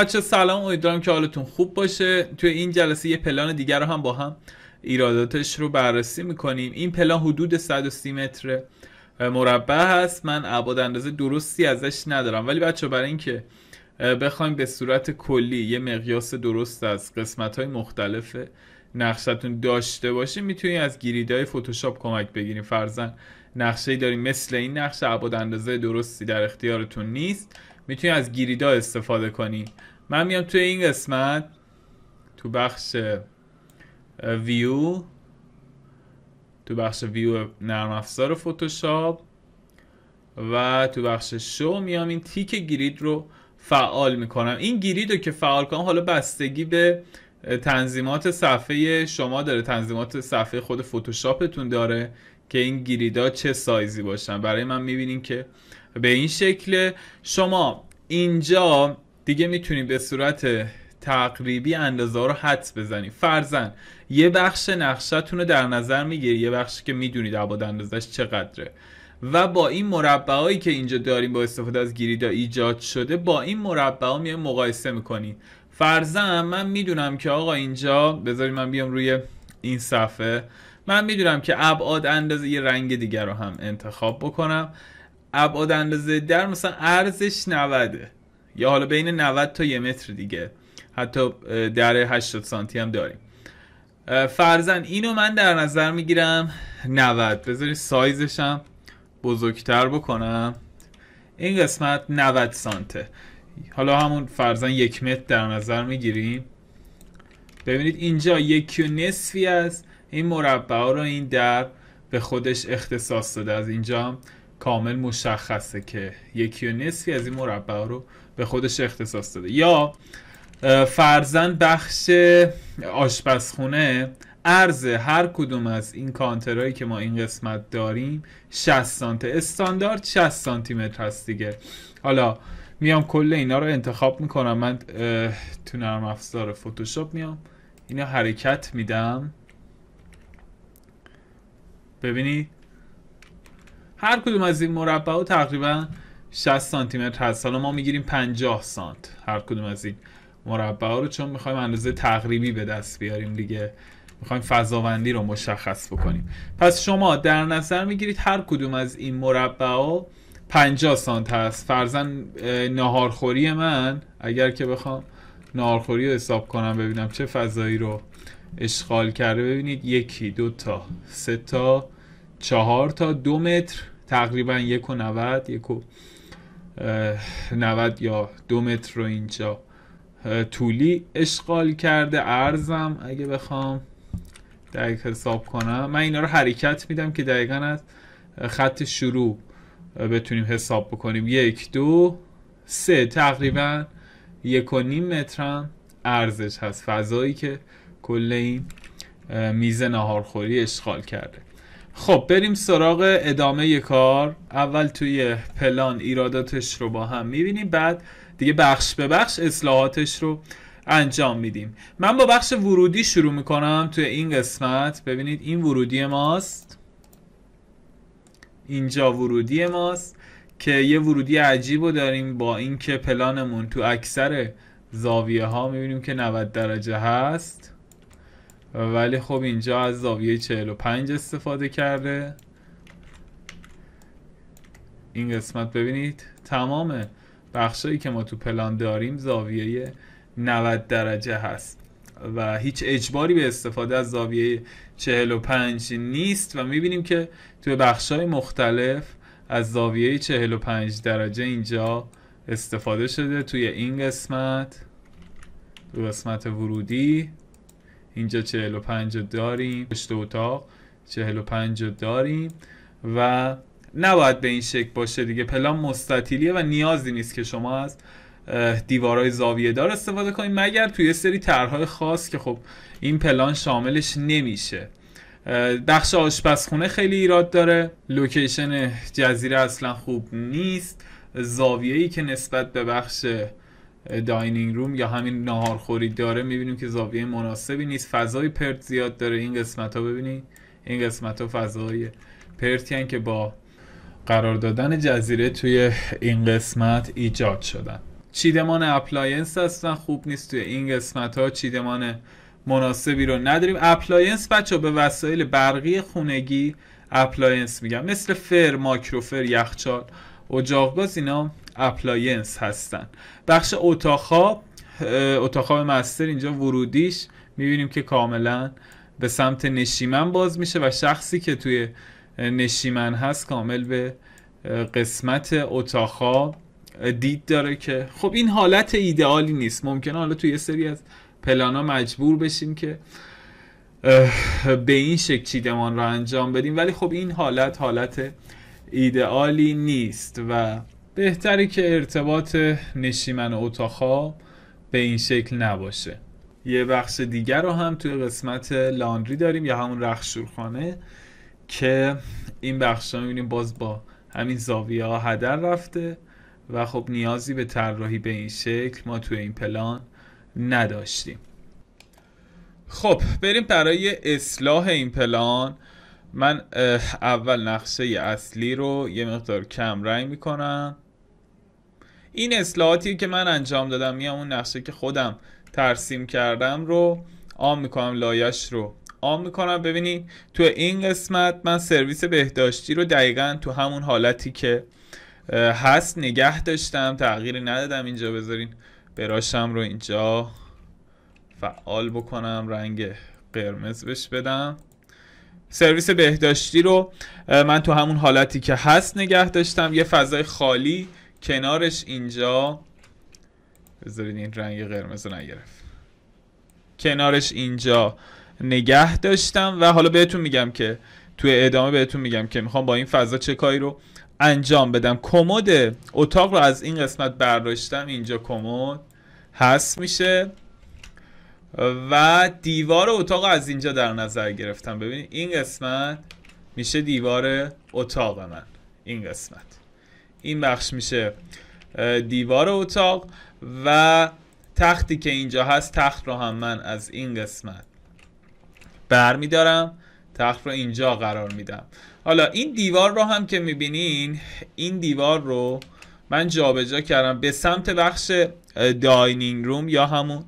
بچه سلام امیدوارم که حالتون خوب باشه توی این جلسه یه پلان دیگر رو هم با هم ایراداتش رو بررسی میکنیم این پلان حدود 130 متر مربع هست من عباد اندازه درستی ازش ندارم ولی بچه برای اینکه بخوایم به صورت کلی یه مقیاس درست از قسمت های مختلف نقشتون داشته باشیم میتونیم از گریدهای فوتوشاپ کمک بگیریم فرزن نقشه ای داریم مثل این نقشه عباد اندازه درستی در اختیارتون نیست میتونی از گیریدا استفاده کنی من میام توی این قسمت تو بخش ویو تو بخش ویو نرم افزار فتوشاپ و تو بخش شو میام این تیک گرید رو فعال میکنم این گرید رو که فعال کنم حالا بستگی به تنظیمات صفحه شما داره تنظیمات صفحه خود فتوشاپتون داره که این گریدا چه سایزی باشن برای من میبینین که به این شکل شما اینجا دیگه میتونید به صورت تقریبی اندازه رو حدس بزنی فرزن یه بخش نقشتون رو در نظر میگیری یه بخشی که میدونید عباد اندازش چقدره و با این مربعایی که اینجا داریم با استفاده از گریدا ایجاد شده با این مربعا یه مقایسه میکنید فرزن من میدونم که آقا اینجا بذاری من بیام روی این صفحه من میدونم که ابعاد اندازه یه رنگ دیگر رو هم انتخاب بکنم ابعاد اندازه در مثلا عرضش 90 یا حالا بین 90 تا یه متر دیگه حتی در 80 سانتی هم داریم فرزن اینو من در نظر میگیرم 90 بذاری سایزشم بزرگتر بکنم این قسمت 90 سانته حالا همون فرزن یک متر در نظر میگیریم ببینید اینجا یکی و نصفی از این مربع رو این در به خودش اختصاص داده از اینجا کامل مشخصه که یکی و نصفی از این مربع رو به خودش اختصاص داده یا فرزن بخش آشپزخونه ارز هر کدوم از این کانترهایی که ما این قسمت داریم 60 سانته استاندارد 60 سانتی متر هست دیگه حالا میام کل اینا رو انتخاب میکنم من تو نرم افزار فتوشاپ میام اینا حرکت میدم ببینید هر کدوم از این مربع تقریبا 60 سانتی متر هست حالا ما میگیریم 50 سانت هر کدوم از این مربع ها رو چون میخوایم اندازه تقریبی به دست بیاریم دیگه میخوایم فضاوندی رو مشخص بکنیم پس شما در نظر میگیرید هر کدوم از این مربع ها 50 سانت هست فرزن نهارخوری من اگر که بخوام نهارخوری رو حساب کنم ببینم چه فضایی رو اشغال کرده ببینید یکی دو تا سه تا چهار تا دو متر تقریبا یک و نوت یک و نوت یا دو متر رو اینجا طولی اشغال کرده ارزم اگه بخوام دقیق حساب کنم من اینا رو حرکت میدم که دقیقا از خط شروع بتونیم حساب بکنیم یک دو سه تقریبا یک و نیم ارزش هست فضایی که کل این میز نهارخوری اشغال کرده خب بریم سراغ ادامه کار اول توی پلان ایراداتش رو با هم میبینیم بعد دیگه بخش به بخش اصلاحاتش رو انجام میدیم من با بخش ورودی شروع میکنم توی این قسمت ببینید این ورودی ماست اینجا ورودی ماست که یه ورودی عجیب رو داریم با اینکه پلانمون تو اکثر زاویه ها میبینیم که 90 درجه هست ولی خب اینجا از زاویه 45 استفاده کرده این قسمت ببینید تمام بخشایی که ما تو پلان داریم زاویه 90 درجه هست و هیچ اجباری به استفاده از زاویه 45 نیست و میبینیم که توی بخشای مختلف از زاویه 45 درجه اینجا استفاده شده توی این قسمت تو قسمت ورودی اینجا 45 داریم پشت اتاق 45 داریم و نباید به این شکل باشه دیگه پلان مستطیلیه و نیازی نیست که شما از دیوارهای زاویه دار استفاده کنید مگر توی سری طرحهای خاص که خب این پلان شاملش نمیشه بخش آشپزخونه خیلی ایراد داره لوکیشن جزیره اصلا خوب نیست زاویه‌ای که نسبت به بخش داینینگ روم یا همین ناهارخوری داره میبینیم که زاویه مناسبی نیست فضای پرت زیاد داره این قسمت ها ببینید این قسمت ها فضای پرتی که با قرار دادن جزیره توی این قسمت ایجاد شدن چیدمان اپلاینس هستن خوب نیست توی این قسمت ها چیدمان مناسبی رو نداریم اپلاینس بچه به وسایل برقی خونگی اپلاینس میگم مثل فر ماکروفر یخچال اجاق گاز اینا اپلاینس هستن بخش اتاق اتاقها اتاق مستر اینجا ورودیش میبینیم که کاملا به سمت نشیمن باز میشه و شخصی که توی نشیمن هست کامل به قسمت اتاقها دید داره که خب این حالت ایدئالی نیست ممکنه حالا توی یه سری از پلانا مجبور بشیم که به این شکل چیدمان رو انجام بدیم ولی خب این حالت حالت ایدئالی نیست و بهتری که ارتباط نشیمن اتاق به این شکل نباشه یه بخش دیگر رو هم توی قسمت لاندری داریم یا همون رخشورخانه که این بخش رو میبینیم باز با همین زاویه ها هدر رفته و خب نیازی به طراحی به این شکل ما توی این پلان نداشتیم خب بریم برای اصلاح این پلان من اول نقشه اصلی رو یه مقدار کم رنگ میکنم این اصلاحاتی که من انجام دادم میام اون نقشه که خودم ترسیم کردم رو آم میکنم لایش رو آم میکنم ببینید تو این قسمت من سرویس بهداشتی رو دقیقا تو همون حالتی که هست نگه داشتم تغییری ندادم اینجا بذارین براشم رو اینجا فعال بکنم رنگ قرمز بش بدم سرویس بهداشتی رو من تو همون حالتی که هست نگه داشتم یه فضای خالی کنارش اینجا بذارید این رنگ قرمز رو نگرفت کنارش اینجا نگه داشتم و حالا بهتون میگم که توی ادامه بهتون میگم که میخوام با این فضا چه کاری رو انجام بدم کمد اتاق رو از این قسمت برداشتم اینجا کمد هست میشه و دیوار اتاق از اینجا در نظر گرفتم ببینید این قسمت میشه دیوار اتاق من این قسمت این بخش میشه دیوار اتاق و تختی که اینجا هست تخت رو هم من از این قسمت برمیدارم تخت رو اینجا قرار میدم حالا این دیوار رو هم که میبینین این دیوار رو من جابجا کردم به سمت بخش داینینگ روم یا همون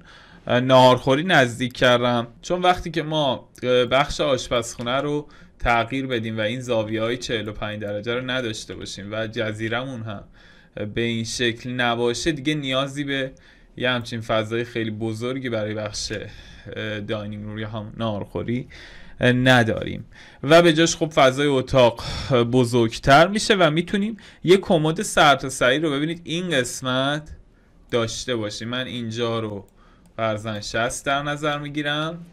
نارخوری نزدیک کردم چون وقتی که ما بخش آشپزخونه رو تغییر بدیم و این زاویه های 45 درجه رو نداشته باشیم و جزیرمون هم به این شکل نباشه دیگه نیازی به یه همچین فضای خیلی بزرگی برای بخش داینینگ روی هم نارخوری نداریم و به جاش خب فضای اتاق بزرگتر میشه و میتونیم یه کمد سرتاسری رو ببینید این قسمت داشته باشیم من اینجا رو فرزن 60 در نظر میگیرم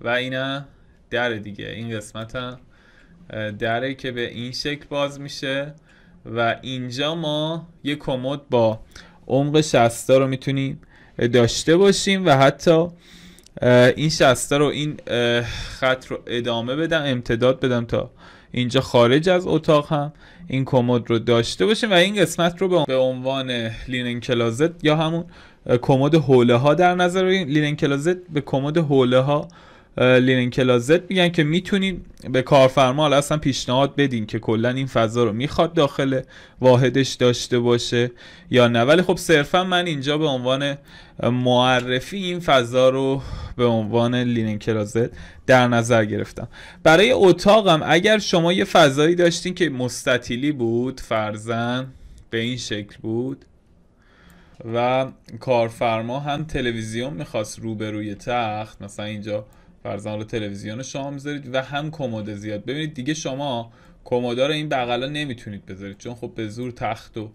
و اینم در دیگه این قسمت هم دره که به این شکل باز میشه و اینجا ما یه کمد با عمق 60 رو میتونیم داشته باشیم و حتی این 60 رو این خط رو ادامه بدم امتداد بدم تا اینجا خارج از اتاق هم این کمد رو داشته باشیم و این قسمت رو به عنوان لینن کلازت یا همون کمد حوله ها در نظر بگیریم لینن کلازت به کمد حوله ها لینن کلازت میگن که میتونید به کارفرما حالا اصلا پیشنهاد بدین که کلا این فضا رو میخواد داخل واحدش داشته باشه یا نه ولی خب صرفا من اینجا به عنوان معرفی این فضا رو به عنوان لینن کلازت در نظر گرفتم برای اتاقم اگر شما یه فضایی داشتین که مستطیلی بود فرزن به این شکل بود و کارفرما هم تلویزیون میخواست روبروی تخت مثلا اینجا فرزن رو تلویزیون شما بذارید و هم کمد زیاد ببینید دیگه شما کمودا رو این بغلا نمیتونید بذارید چون خب به زور تخت و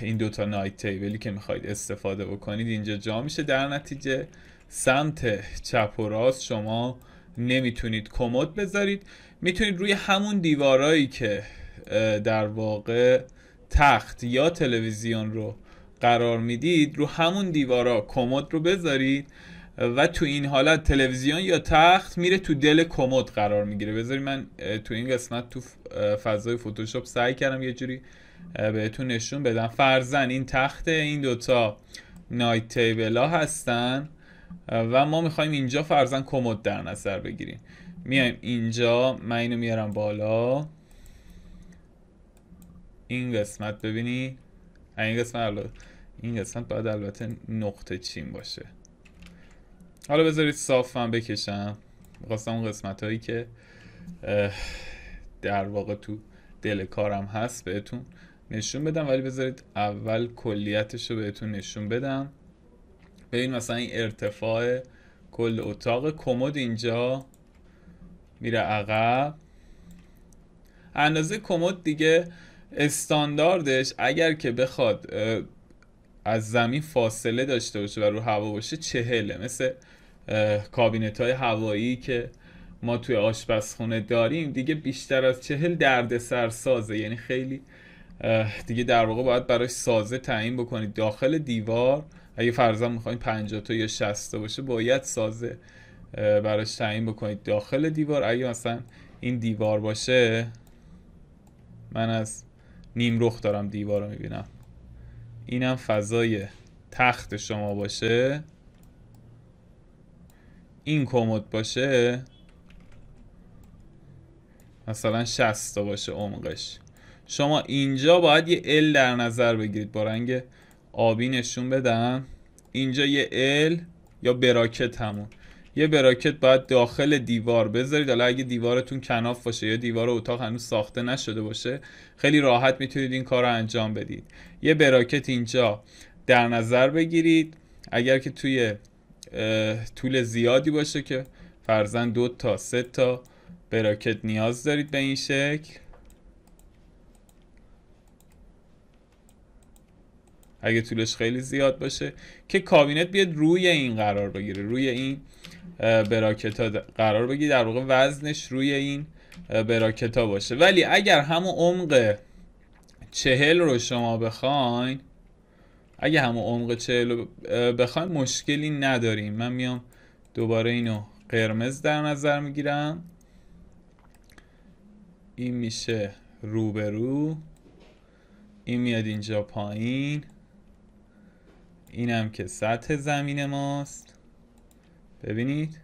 این دوتا نایت تیبلی که میخواید استفاده بکنید اینجا جا میشه در نتیجه سمت چپ و راست شما نمیتونید کمد بذارید میتونید روی همون دیوارایی که در واقع تخت یا تلویزیون رو قرار میدید رو همون دیوارا کمد رو بذارید و تو این حالت تلویزیون یا تخت میره تو دل کمد قرار میگیره بذاری من تو این قسمت تو فضای فتوشاپ سعی کردم یه جوری بهتون نشون بدم فرزن این تخت این دوتا نایت تیبل ها هستن و ما میخوایم اینجا فرزن کمد در نظر بگیریم میایم اینجا من اینو میارم بالا این قسمت ببینی این قسمت این قسمت باید البته نقطه چین باشه حالا بذارید صاف من بکشم میخواستم اون قسمت هایی که در واقع تو دل کارم هست بهتون نشون بدم ولی بذارید اول کلیتش رو بهتون نشون بدم ببین مثلا این ارتفاع کل اتاق کمد اینجا میره عقب اندازه کمد دیگه استانداردش اگر که بخواد از زمین فاصله داشته باشه و رو هوا باشه چهله مثل کابینت های هوایی که ما توی آشپزخونه داریم دیگه بیشتر از چهل دردسر سازه یعنی خیلی دیگه در واقع باید براش سازه تعیین بکنید داخل دیوار اگه فرضاً میخواین 50 تا یا 60 تا باشه باید سازه براش تعیین بکنید داخل دیوار اگه مثلا این دیوار باشه من از نیم رخ دارم دیوار رو میبینم اینم فضای تخت شما باشه این کمد باشه مثلا 60 تا باشه عمقش شما اینجا باید یه ال در نظر بگیرید با رنگ آبی نشون بدم اینجا یه ال یا براکت همون یه براکت باید داخل دیوار بذارید حالا اگه دیوارتون کناف باشه یا دیوار اتاق هنوز ساخته نشده باشه خیلی راحت میتونید این کار رو انجام بدید یه براکت اینجا در نظر بگیرید اگر که توی طول زیادی باشه که فرزن دو تا سه تا براکت نیاز دارید به این شکل اگه طولش خیلی زیاد باشه که کابینت بیاد روی این قرار بگیره روی این براکت ها قرار بگیره در واقع وزنش روی این براکت ها باشه ولی اگر همون عمق چهل رو شما بخواین اگه همون عمق 40 بخوایم مشکلی نداریم من میام دوباره اینو قرمز در نظر میگیرم این میشه روبرو این میاد اینجا پایین اینم که سطح زمین ماست ببینید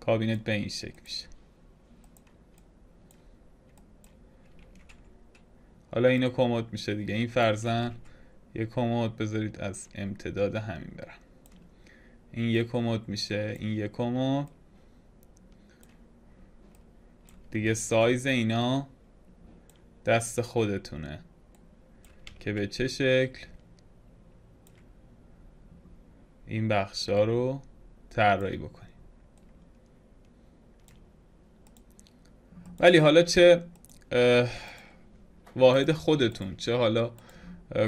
کابینت به این شکل میشه حالا اینو کمد میشه دیگه این فرزن یک کمد بذارید از امتداد همین برم این یک کمد میشه این یک کمد دیگه سایز اینا دست خودتونه که به چه شکل این بخش ها رو طراحی بکنیم ولی حالا چه واحد خودتون چه حالا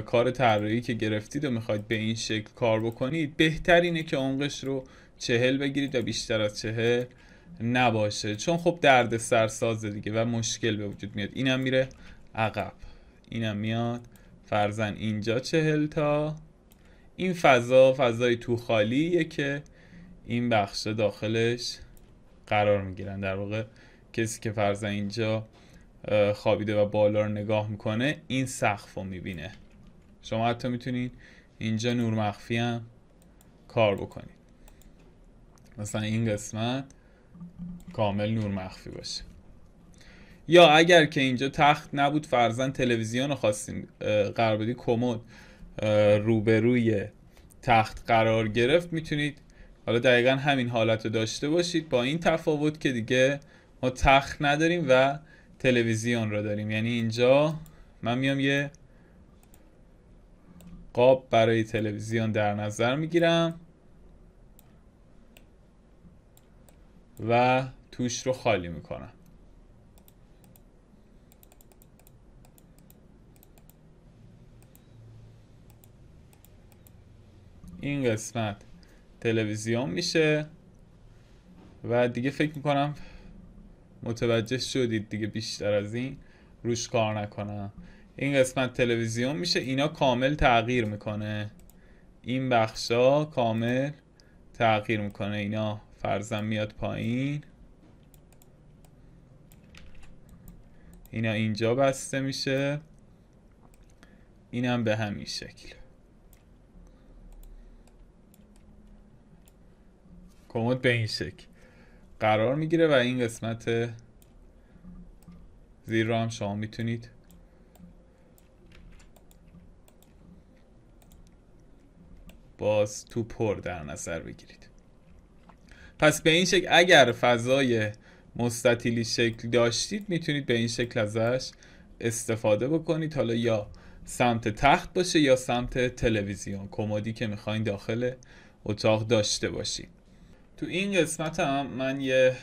کار طراحی که گرفتید و میخواید به این شکل کار بکنید بهترینه که عمقش رو چهل بگیرید و بیشتر از چهل نباشه چون خب درد ساز دیگه و مشکل به وجود میاد اینم میره عقب اینم میاد فرزن اینجا چهل تا این فضا فضای تو خالیه که این بخش داخلش قرار میگیرن در واقع کسی که فرزن اینجا خوابیده و بالا رو نگاه میکنه این سقف رو میبینه شما حتی میتونید اینجا نور مخفی هم کار بکنید مثلا این قسمت کامل نور مخفی باشه یا اگر که اینجا تخت نبود فرزن تلویزیون رو خواستیم قرار بدی کمد روبروی تخت قرار گرفت میتونید حالا دقیقا همین حالت رو داشته باشید با این تفاوت که دیگه ما تخت نداریم و تلویزیون رو داریم یعنی اینجا من میام یه قاب برای تلویزیون در نظر میگیرم و توش رو خالی میکنم این قسمت تلویزیون میشه و دیگه فکر میکنم متوجه شدید دیگه بیشتر از این روش کار نکنم این قسمت تلویزیون میشه اینا کامل تغییر میکنه این بخشا کامل تغییر میکنه اینا فرزن میاد پایین اینا اینجا بسته میشه اینم به همین شکل کمد به این شکل قرار میگیره و این قسمت زیر رو هم شما میتونید باز تو پر در نظر بگیرید پس به این شکل اگر فضای مستطیلی شکل داشتید میتونید به این شکل ازش استفاده بکنید حالا یا سمت تخت باشه یا سمت تلویزیون کمدی که میخواین داخل اتاق داشته باشید تو این قسمت هم من یه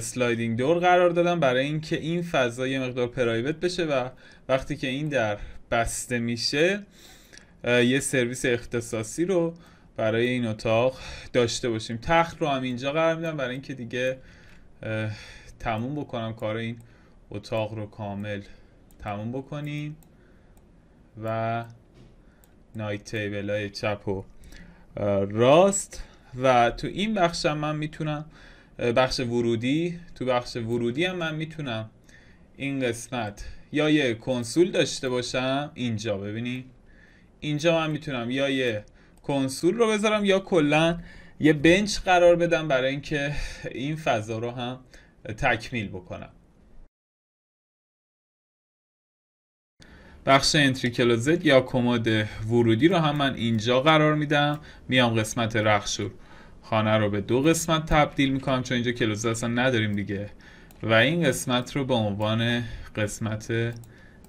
سلایدینگ دور قرار دادم برای اینکه این فضا یه مقدار پرایوت بشه و وقتی که این در بسته میشه یه سرویس اختصاصی رو برای این اتاق داشته باشیم تخت رو هم اینجا قرار میدم برای اینکه دیگه تموم بکنم کار این اتاق رو کامل تموم بکنیم و نایت تیبل های چپ و راست و تو این هم من میتونم بخش ورودی تو بخش ورودی هم من میتونم این قسمت یا یه کنسول داشته باشم اینجا ببینید اینجا من میتونم یا یه کنسول رو بذارم یا کلا یه بنچ قرار بدم برای اینکه این فضا رو هم تکمیل بکنم بخش انتری کلوزت یا کمد ورودی رو هم من اینجا قرار میدم میام قسمت رخشور خانه رو به دو قسمت تبدیل میکنم چون اینجا کلوزت اصلا نداریم دیگه و این قسمت رو به عنوان قسمت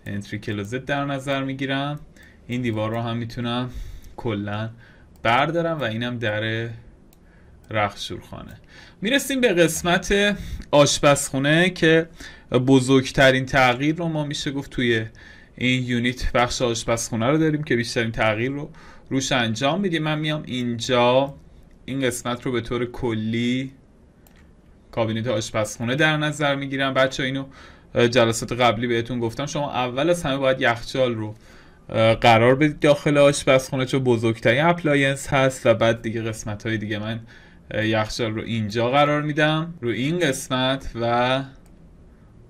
انتری کلوزت در نظر میگیرم این دیوار رو هم میتونم کلا بردارم و اینم در رخشورخانه میرسیم به قسمت آشپزخونه که بزرگترین تغییر رو ما میشه گفت توی این یونیت بخش آشپزخونه رو داریم که بیشترین تغییر رو روش انجام میدیم من میام اینجا این قسمت رو به طور کلی کابینت آشپزخونه در نظر میگیرم بچه اینو جلسات قبلی بهتون گفتم شما اول از همه باید یخچال رو قرار بدید داخل آشپزخونه چون بزرگترین اپلاینس هست و بعد دیگه قسمت های دیگه من یخچال رو اینجا قرار میدم رو این قسمت و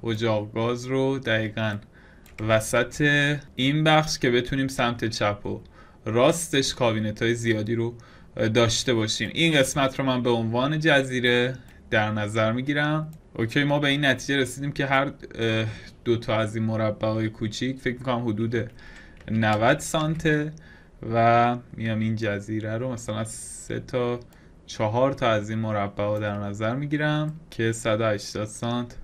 اجاق گاز رو دقیقا وسط این بخش که بتونیم سمت چپ و راستش کابینت های زیادی رو داشته باشیم این قسمت رو من به عنوان جزیره در نظر میگیرم اوکی ما به این نتیجه رسیدیم که هر دو تا از این مربع های کوچیک فکر میکنم حدوده 90 سانته و میام این جزیره رو مثلا سه تا چهار تا از این مربع ها در نظر میگیرم که 180 سانت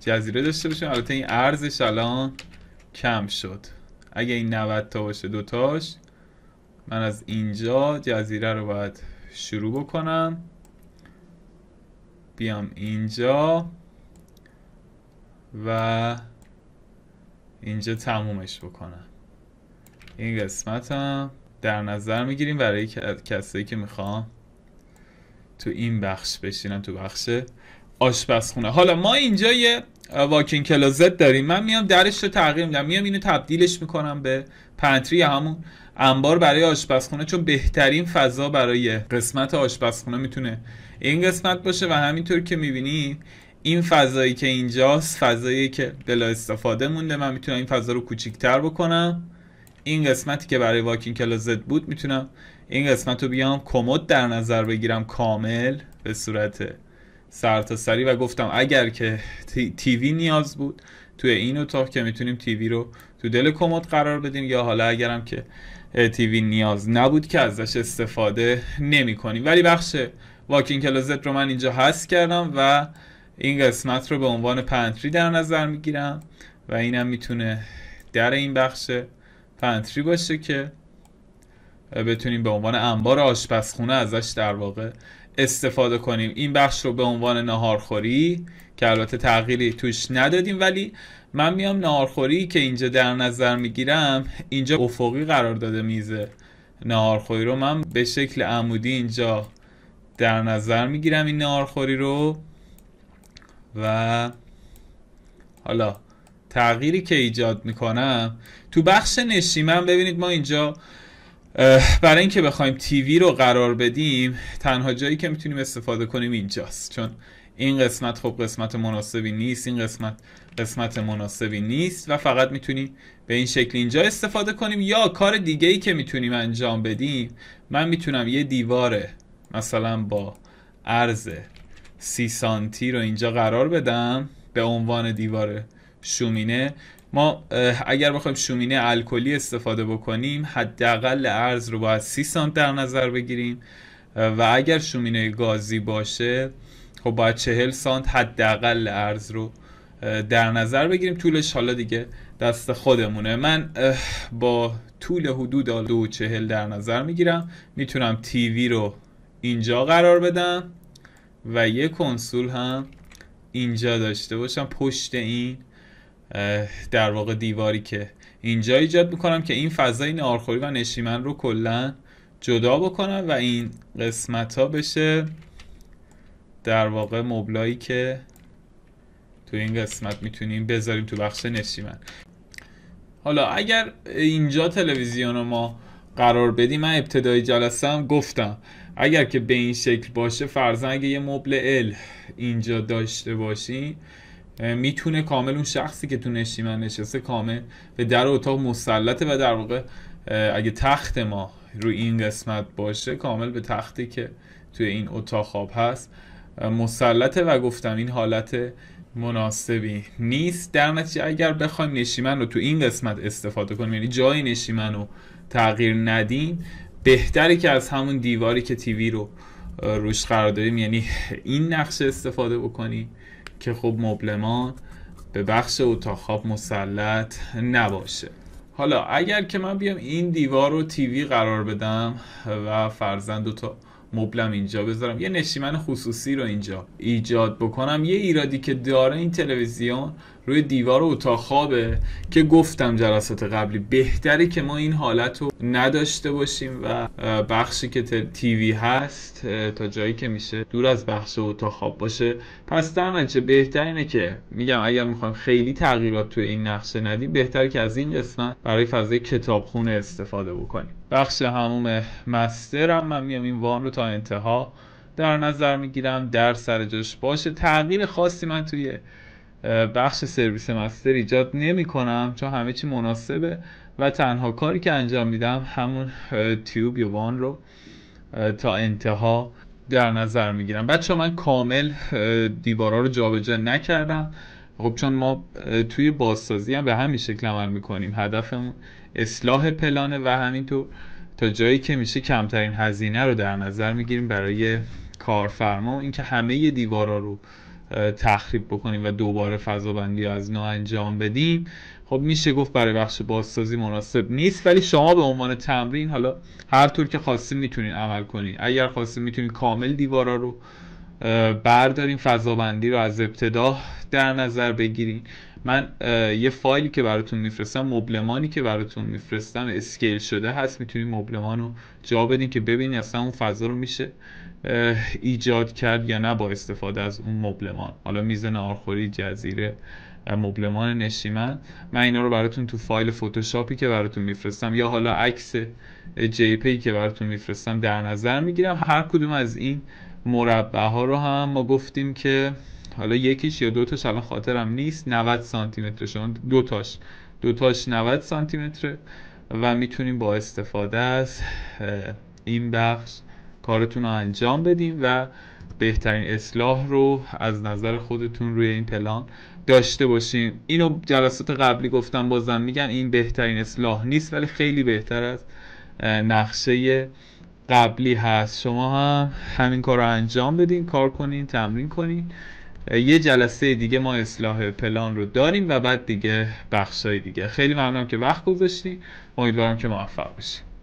جزیره داشته باشیم البته این ارزش الان کم شد اگه این 90 تا باشه دوتاش من از اینجا جزیره رو باید شروع بکنم بیام اینجا و اینجا تمومش بکنم این قسمت هم در نظر میگیریم برای کسایی که میخوان تو این بخش بشینن تو بخش آشپزخونه حالا ما اینجا یه واکین کلازت داریم من میام درش رو تغییر میدم میام اینو تبدیلش میکنم به پنتری همون انبار برای آشپزخونه چون بهترین فضا برای قسمت آشپزخونه میتونه این قسمت باشه و همینطور که میبینیم این فضایی که اینجاست فضایی که بلا استفاده مونده من میتونم این فضا رو کوچیکتر بکنم این قسمتی که برای واکینگ کلوزت بود میتونم این قسمت رو بیام کمد در نظر بگیرم کامل به صورت سری و گفتم اگر که تی، تیوی نیاز بود توی این اتاق که میتونیم تیوی رو تو دل کمد قرار بدیم یا حالا اگرم که تیوی نیاز نبود که ازش استفاده نمی کنیم ولی بخش واکینگ کلوزت رو من اینجا هست کردم و این قسمت رو به عنوان پنتری در نظر میگیرم و اینم میتونه در این بخش پنتری باشه که بتونیم به عنوان انبار آشپزخونه ازش در واقع استفاده کنیم این بخش رو به عنوان نهارخوری که البته تغییری توش ندادیم ولی من میام ناهارخوری که اینجا در نظر میگیرم اینجا افقی قرار داده میزه نهارخوری رو من به شکل عمودی اینجا در نظر میگیرم این نهارخوری رو و حالا تغییری که ایجاد میکنم تو بخش نشیمن ببینید ما اینجا برای اینکه بخوایم تیوی رو قرار بدیم تنها جایی که میتونیم استفاده کنیم اینجاست چون این قسمت خب قسمت مناسبی نیست این قسمت قسمت مناسبی نیست و فقط میتونیم به این شکل اینجا استفاده کنیم یا کار دیگه ای که میتونیم انجام بدیم من میتونم یه دیواره مثلا با عرض سی سانتی رو اینجا قرار بدم به عنوان دیواره. شومینه ما اگر بخوایم شومینه الکلی استفاده بکنیم حداقل ارز رو باید 30 سانت در نظر بگیریم و اگر شومینه گازی باشه خب باید 40 سانت حداقل ارز رو در نظر بگیریم طولش حالا دیگه دست خودمونه من با طول حدود دو چهل در نظر میگیرم میتونم تیوی رو اینجا قرار بدم و یه کنسول هم اینجا داشته باشم پشت این در واقع دیواری که اینجا ایجاد میکنم که این فضای نارخوری و نشیمن رو کلا جدا بکنم و این قسمت ها بشه در واقع مبلایی که تو این قسمت میتونیم بذاریم تو بخش نشیمن حالا اگر اینجا تلویزیون رو ما قرار بدیم من ابتدای جلسه هم گفتم اگر که به این شکل باشه فرضاً اگه یه مبل ال اینجا داشته باشیم میتونه کامل اون شخصی که تو نشیمن نشسته کامل به در اتاق مسلطه و در واقع اگه تخت ما رو این قسمت باشه کامل به تختی که توی این اتاق خواب هست مسلطه و گفتم این حالت مناسبی نیست در نتیجه اگر بخوایم نشیمن رو تو این قسمت استفاده کنیم یعنی جای نشیمن رو تغییر ندیم بهتره که از همون دیواری که تیوی رو روش قرار داریم یعنی این نقشه استفاده بکنی که خب مبلمان به بخش اتاق خواب مسلط نباشه حالا اگر که من بیام این دیوار رو تیوی قرار بدم و فرزند دوتا تا مبلم اینجا بذارم یه نشیمن خصوصی رو اینجا ایجاد بکنم یه ایرادی که داره این تلویزیون روی دیوار اتاق خوابه که گفتم جلسات قبلی بهتره که ما این حالت رو نداشته باشیم و بخشی که تیوی هست تا جایی که میشه دور از بخش اتاق خواب باشه پس در نتیجه بهتر اینه که میگم اگر میخوایم خیلی تغییرات توی این نقشه ندیم بهتر که از این قسمت برای فضای کتابخونه استفاده بکنیم بخش هموم مستر هم من میگم این وان رو تا انتها در نظر میگیرم در سر جاش باشه تغییر خاصی من توی بخش سرویس مستر ایجاد نمی کنم چون همه چی مناسبه و تنها کاری که انجام میدم همون تیوب یا وان رو تا انتها در نظر میگیرم بچه من کامل دیوارا رو جابجا نکردم خب چون ما توی بازسازی هم به همین شکل عمل میکنیم هدفمون اصلاح پلانه و همینطور تا جایی که میشه کمترین هزینه رو در نظر میگیریم برای کارفرما اینکه همه دیوارا رو تخریب بکنیم و دوباره فضابندی از نو انجام بدیم خب میشه گفت برای بخش بازسازی مناسب نیست ولی شما به عنوان تمرین حالا هر طور که خواستین میتونین عمل کنین اگر خواستین میتونین کامل دیوارا رو برداریم فضابندی رو از ابتدا در نظر بگیریم من یه فایلی که براتون میفرستم مبلمانی که براتون میفرستم اسکیل شده هست میتونین مبلمان رو جا بدین که ببینین اصلا اون فضا رو میشه ایجاد کرد یا نه با استفاده از اون مبلمان حالا میز نارخوری جزیره مبلمان نشیمن من اینا رو براتون تو فایل فتوشاپی که براتون میفرستم یا حالا عکس جی که براتون میفرستم در نظر میگیرم هر کدوم از این مربع ها رو هم ما گفتیم که حالا یکیش یا دو دوتاش الان خاطرم نیست 90 سانتی متر شما دوتاش دوتاش 90 سانتی متر و میتونیم با استفاده از این بخش کارتون رو انجام بدیم و بهترین اصلاح رو از نظر خودتون روی این پلان داشته باشین اینو جلسات قبلی گفتم بازم میگن این بهترین اصلاح نیست ولی خیلی بهتر از نقشه قبلی هست شما هم همین کار رو انجام بدین کار کنین تمرین کنین یه جلسه دیگه ما اصلاح پلان رو داریم و بعد دیگه بخشای دیگه خیلی ممنونم که وقت گذاشتی امیدوارم که موفق باشین